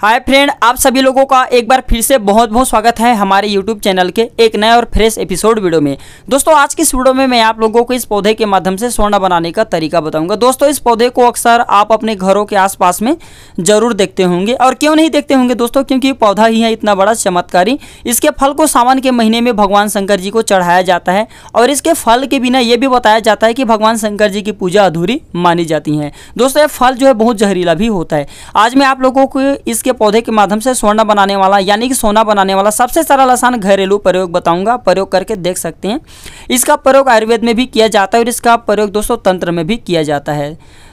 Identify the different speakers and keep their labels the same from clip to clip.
Speaker 1: hi friend आप सभी लोगों का एक बार फिर से बहुत बहुत स्वागत है हमारे यूट्यूब चैनल के एक नए और फ्रेश एपिसोड वीडियो में दोस्तों आज की इस वीडियो में मैं आप लोगों को इस पौधे के माध्यम से सोना बनाने का तरीका बताऊंगा दोस्तों इस पौधे को अक्सर आप अपने घरों के आसपास में जरूर देखते होंगे और क्यों नहीं देखते होंगे दोस्तों क्योंकि पौधा ही है इतना बड़ा चमत्कारी इसके फल को सावन के महीने में भगवान शंकर जी को चढ़ाया जाता है और इसके फल के बिना ये भी बताया जाता है कि भगवान शंकर जी की पूजा अधूरी मानी जाती है दोस्तों ये फल जो है बहुत जहरीला भी होता है आज मैं आप लोगों को इस इसके पौधे के माध्यम से सोना बनाने वाला यानी कि सोना बनाने वाला सबसे सरल आसान घरेलू प्रयोग बताऊंगा प्रयोग करके देख सकते हैं इसका प्रयोग आयुर्वेद में भी किया जाता है और इसका प्रयोग दोस्तों तंत्र में भी किया जाता है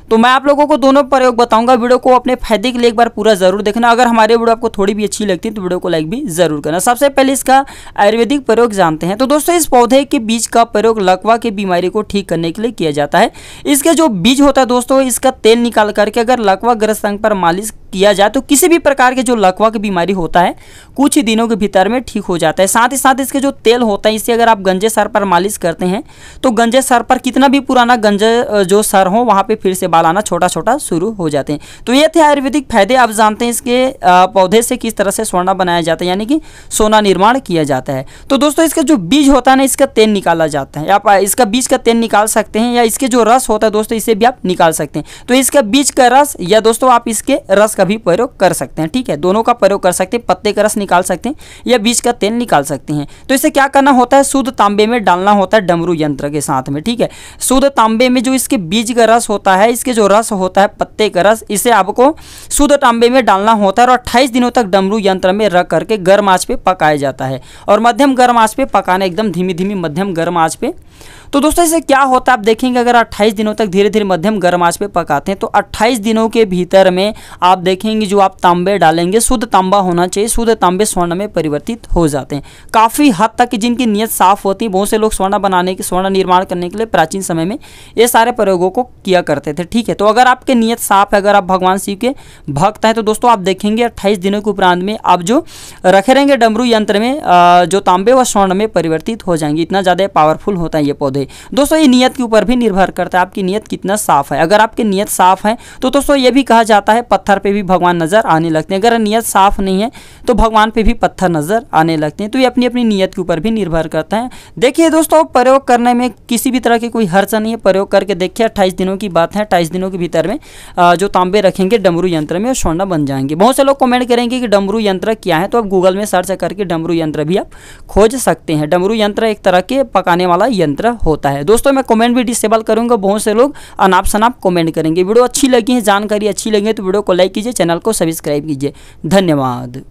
Speaker 1: तो मैं आप लोगों को दोनों प्रयोग बताऊंगा वीडियो को अपने फायदे के लिए एक बार पूरा जरूर देखना अगर हमारे वीडियो आपको थोड़ी भी अच्छी लगती है तो वीडियो को लाइक भी जरूर करना सबसे पहले इसका आयुर्वेदिक प्रयोग जानते हैं तो दोस्तों इस पौधे के बीज का प्रयोग लकवा की बीमारी को ठीक करने के लिए किया जाता है इसके जो बीज होता है दोस्तों इसका तेल निकाल करके अगर लकवा ग्रस्त अंग पर मालिश किया जाए तो किसी भी प्रकार के जो लकवा की बीमारी होता है कुछ ही दिनों के भीतर में ठीक हो जाता है साथ ही साथ इसके जो तेल होता है इसे अगर आप गंजे सर पर मालिश करते हैं तो गंजे सर पर कितना भी पुराना गंजे जो सर हो वहाँ पर फिर से बाल आना छोटा छोटा शुरू हो जाते हैं तो ये थे आयुर्वेदिक फायदे आप जानते हैं इसके पौधे से किस तरह से सोना बनाया जाता है यानी कि सोना निर्माण किया जाता है तो दोस्तों इसका जो बीज होता है ना इसका तेल निकाला जाता है आप इसका बीज का तेल निकाल सकते हैं या इसके जो रस होता है दोस्तों इसे भी आप निकाल सकते हैं तो इसका बीज का रस या दोस्तों आप इसके रस का भी प्रयोग कर सकते हैं ठीक है दोनों का प्रयोग कर सकते हैं पत्ते का रस निकाल सकते हैं या बीज का तेल निकाल सकते हैं तो इसे क्या करना होता है शुद्ध तांबे में डालना होता है डमरू यंत्र के साथ में ठीक है शुद्ध तांबे में जो इसके बीज का रस होता है इस इसके जो रस होता है पत्ते का रस इसे आपको शुद्ध तांबे में डालना होता है और अट्ठाईस दिनों तक डमरू यंत्र में रख करके गर्म आँच पर पकाया जाता है और मध्यम गर्म आँच पर पकाना एकदम धीमी धीमी मध्यम गर्म आँच पर तो दोस्तों इसे क्या होता है आप देखेंगे अगर अट्ठाईस दिनों तक धीरे धीरे मध्यम गर्म आंच पे पकाते हैं तो अट्ठाईस दिनों के भीतर में आप देखेंगे जो आप तांबे डालेंगे शुद्ध तांबा होना चाहिए शुद्ध तांबे स्वर्ण में परिवर्तित हो जाते हैं काफ़ी हद तक जिनकी नीयत साफ होती है बहुत से लोग स्वर्ण बनाने के स्वर्ण निर्माण करने के लिए प्राचीन समय में ये सारे प्रयोगों को किया करते थे ठीक है तो अगर आपके नीयत साफ है अगर आप भगवान शिव के भक्त हैं तो दोस्तों आप देखेंगे अट्ठाईस दिनों के उपरांत में आप जो रखे रहेंगे डमरू यंत्र में जो तांबे व स्वर्ण में परिवर्तित हो जाएंगे इतना ज़्यादा पावरफुल होता है ये पौधे से दोस्तों ये नियत के ऊपर भी निर्भर करता है आपकी नियत कितना साफ है अगर आपकी नियत साफ है तो दोस्तों ये भी कहा जाता है पत्थर पर भी भगवान नज़र आने लगते हैं अगर नियत साफ नहीं है तो भगवान पर भी पत्थर नज़र आने लगते हैं तो ये अपनी अपनी नियत के ऊपर भी निर्भर करता है देखिए दोस्तों प्रयोग करने में किसी भी तरह की कोई हर्चा नहीं है प्रयोग करके देखिए अट्ठाईस दिनों की बात है अट्ठाईस दिनों के भीतर में जो तांबे रखेंगे डमरू यंत्र में स्वर्ण बन जाएंगे बहुत से लोग कमेंट करेंगे कि डमरू यंत्र क्या है तो आप गूगल में सर्च करके डमरू यंत्र भी आप खोज सकते हैं डमरू यंत्र एक तरह के पकाने वाला यंत्र हो होता है दोस्तों मैं कमेंट भी डिसेबल करूंगा बहुत से लोग अनाप शनाप कमेंट करेंगे वीडियो अच्छी लगी है जानकारी अच्छी लगी है तो वीडियो को लाइक कीजिए चैनल को सब्सक्राइब कीजिए धन्यवाद